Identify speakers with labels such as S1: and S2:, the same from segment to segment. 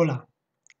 S1: Hola,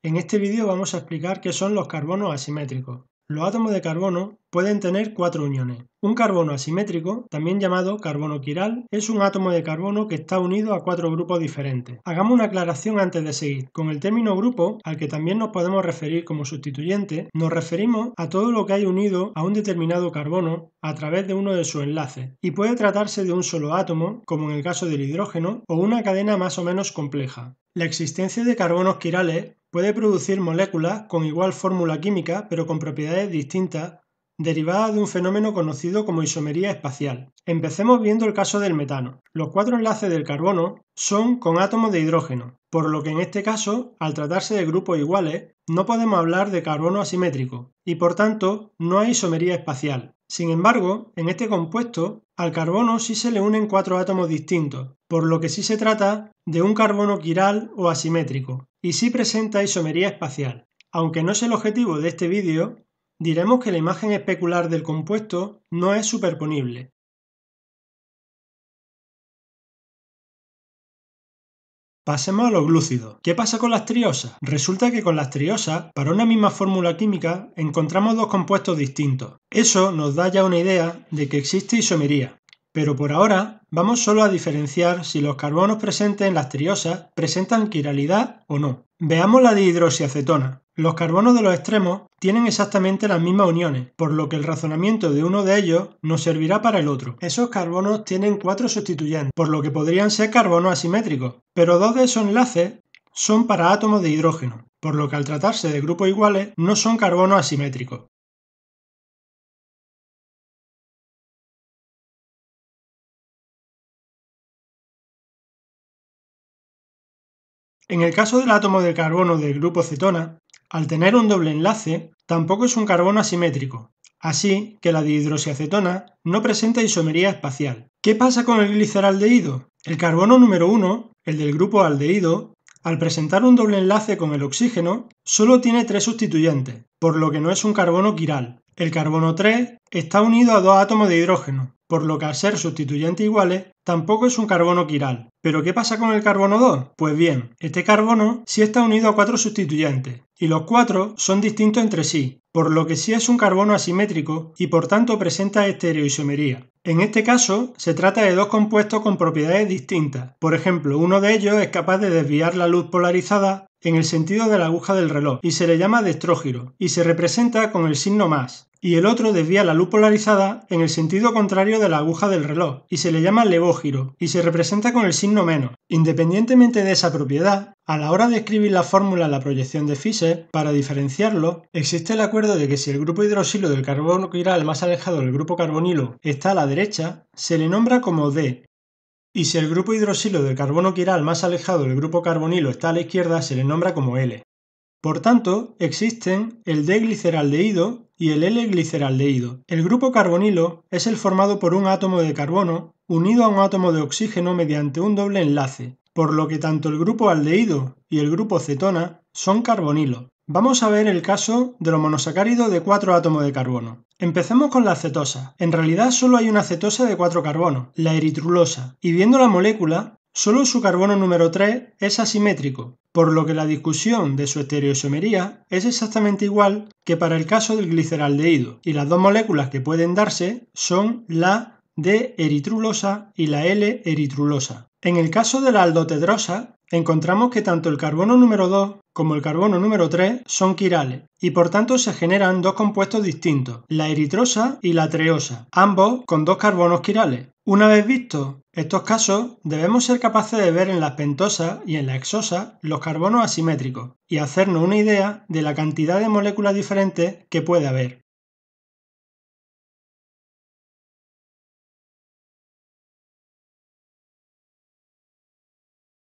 S1: en este vídeo vamos a explicar qué son los carbonos asimétricos. Los átomos de carbono pueden tener cuatro uniones. Un carbono asimétrico, también llamado carbono quiral, es un átomo de carbono que está unido a cuatro grupos diferentes. Hagamos una aclaración antes de seguir. Con el término grupo, al que también nos podemos referir como sustituyente, nos referimos a todo lo que hay unido a un determinado carbono a través de uno de sus enlaces, y puede tratarse de un solo átomo, como en el caso del hidrógeno, o una cadena más o menos compleja. La existencia de carbonos quirales puede producir moléculas con igual fórmula química pero con propiedades distintas derivadas de un fenómeno conocido como isomería espacial. Empecemos viendo el caso del metano. Los cuatro enlaces del carbono son con átomos de hidrógeno, por lo que en este caso, al tratarse de grupos iguales, no podemos hablar de carbono asimétrico, y por tanto no hay isomería espacial. Sin embargo, en este compuesto, al carbono sí se le unen cuatro átomos distintos, por lo que sí se trata de un carbono quiral o asimétrico y sí presenta isomería espacial. Aunque no es el objetivo de este vídeo, diremos que la imagen especular del compuesto no es superponible. Pasemos a los glúcidos. ¿Qué pasa con las triosas? Resulta que con las triosas, para una misma fórmula química, encontramos dos compuestos distintos. Eso nos da ya una idea de que existe isomería. Pero por ahora vamos solo a diferenciar si los carbonos presentes en las triosas presentan quiralidad o no. Veamos la dihidroxiacetona. Los carbonos de los extremos tienen exactamente las mismas uniones, por lo que el razonamiento de uno de ellos nos servirá para el otro. Esos carbonos tienen cuatro sustituyentes, por lo que podrían ser carbonos asimétricos, pero dos de esos enlaces son para átomos de hidrógeno, por lo que al tratarse de grupos iguales no son carbonos asimétricos. En el caso del átomo de carbono del grupo cetona, al tener un doble enlace, tampoco es un carbono asimétrico, así que la dihidroxiacetona no presenta isomería espacial. ¿Qué pasa con el gliceraldehído? El carbono número 1, el del grupo aldehído, al presentar un doble enlace con el oxígeno, solo tiene tres sustituyentes, por lo que no es un carbono quiral. El carbono 3 está unido a dos átomos de hidrógeno, por lo que al ser sustituyentes iguales, tampoco es un carbono quiral. ¿Pero qué pasa con el carbono 2? Pues bien, este carbono sí está unido a cuatro sustituyentes, y los cuatro son distintos entre sí, por lo que sí es un carbono asimétrico y por tanto presenta estereoisomería. En este caso, se trata de dos compuestos con propiedades distintas. Por ejemplo, uno de ellos es capaz de desviar la luz polarizada en el sentido de la aguja del reloj y se le llama destrógiro y se representa con el signo más, y el otro desvía la luz polarizada en el sentido contrario de la aguja del reloj, y se le llama levógiro, y se representa con el signo menos. Independientemente de esa propiedad, a la hora de escribir la fórmula en la proyección de Fischer, para diferenciarlo, existe el acuerdo de que si el grupo hidroxilo del carbono quiral más alejado del grupo carbonilo está a la derecha, se le nombra como D, y si el grupo hidroxilo del carbono quiral más alejado del grupo carbonilo está a la izquierda, se le nombra como L. Por tanto, existen el D-gliceraldehído y el L-gliceraldehído. El grupo carbonilo es el formado por un átomo de carbono unido a un átomo de oxígeno mediante un doble enlace, por lo que tanto el grupo aldehído y el grupo cetona son carbonilo. Vamos a ver el caso de los monosacáridos de 4 átomos de carbono. Empecemos con la cetosa. En realidad solo hay una cetosa de 4 carbonos, la eritrulosa, y viendo la molécula Solo su carbono número 3 es asimétrico, por lo que la discusión de su estereoisomería es exactamente igual que para el caso del gliceraldehído, y las dos moléculas que pueden darse son la D-eritrulosa y la L-eritrulosa. En el caso de la aldotedrosa, encontramos que tanto el carbono número 2 como el carbono número 3 son quirales y por tanto se generan dos compuestos distintos, la eritrosa y la treosa, ambos con dos carbonos quirales. Una vez vistos estos casos, debemos ser capaces de ver en las pentosas y en la exosa los carbonos asimétricos y hacernos una idea de la cantidad de moléculas diferentes que puede haber.